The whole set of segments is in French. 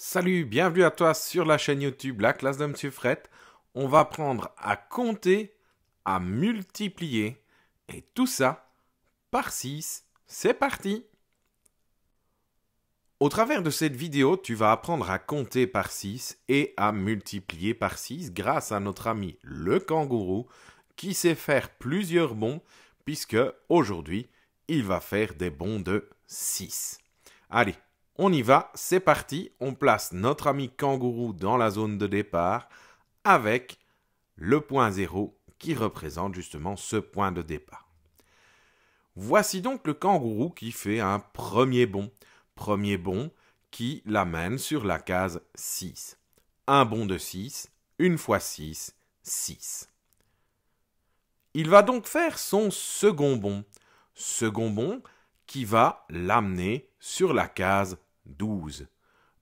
Salut, bienvenue à toi sur la chaîne YouTube La classe de Monsieur On va apprendre à compter, à multiplier et tout ça par 6. C'est parti Au travers de cette vidéo, tu vas apprendre à compter par 6 et à multiplier par 6 grâce à notre ami le kangourou qui sait faire plusieurs bons puisque aujourd'hui, il va faire des bons de 6. Allez, on y va, c'est parti, on place notre ami kangourou dans la zone de départ avec le point 0 qui représente justement ce point de départ. Voici donc le kangourou qui fait un premier bond, premier bond qui l'amène sur la case 6. Un bond de 6, une fois 6, 6. Il va donc faire son second bond, second bond qui va l'amener sur la case 12.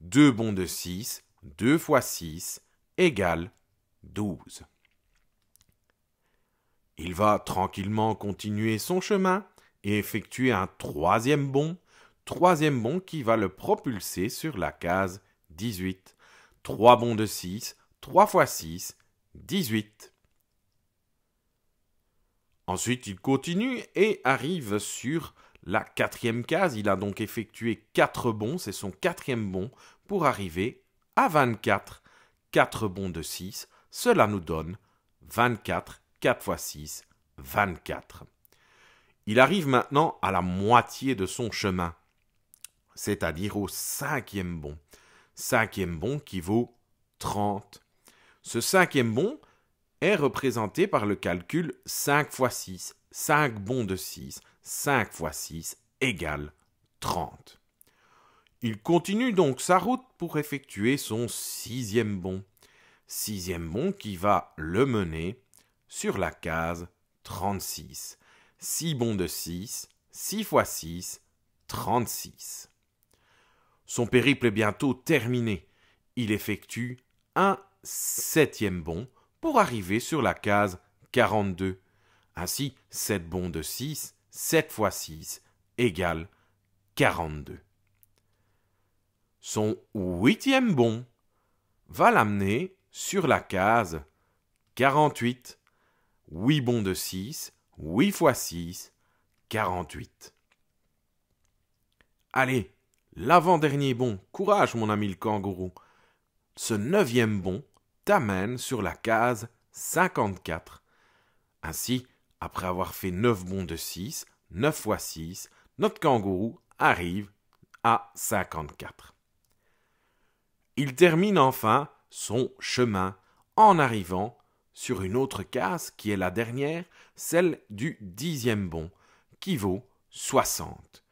2 bons de 6, 2 x 6, égale 12. Il va tranquillement continuer son chemin et effectuer un troisième bond, troisième bond qui va le propulser sur la case 18. 3 bons de 6, 3 fois 6, 18. Ensuite, il continue et arrive sur la quatrième case. Il a donc effectué 4 bons, c'est son quatrième bond, pour arriver à 24. 4 bons de 6, cela nous donne 24. 4 x 6, 24. Il arrive maintenant à la moitié de son chemin, c'est-à-dire au cinquième bond. Cinquième bond qui vaut 30. Ce cinquième bond est représenté par le calcul 5 x 6. 5 bons de 6, 5 x 6 égale 30. Il continue donc sa route pour effectuer son sixième bond. Sixième bond qui va le mener sur la case 36. 6 bons de 6, 6 x 6, 36. Son périple est bientôt terminé. Il effectue un septième bond pour arriver sur la case 42. Ainsi, 7 bons de 6, 7 fois 6 égale 42. Son huitième bon va l'amener sur la case 48. 8 bons de 6, 8 x 6, 48. Allez, l'avant-dernier bon courage mon ami le kangourou. Ce neuvième bon t'amène sur la case 54. Ainsi, après avoir fait 9 bons de 6, 9 fois 6, notre kangourou arrive à 54. Il termine enfin son chemin en arrivant sur une autre case qui est la dernière, celle du dixième bond, qui vaut 60.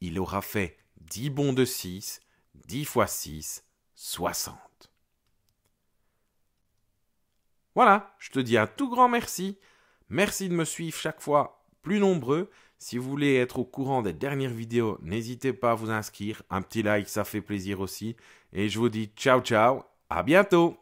Il aura fait 10 bons de 6, 10 fois 6, 60. Voilà, je te dis un tout grand merci Merci de me suivre chaque fois plus nombreux. Si vous voulez être au courant des dernières vidéos, n'hésitez pas à vous inscrire. Un petit like, ça fait plaisir aussi. Et je vous dis ciao ciao, à bientôt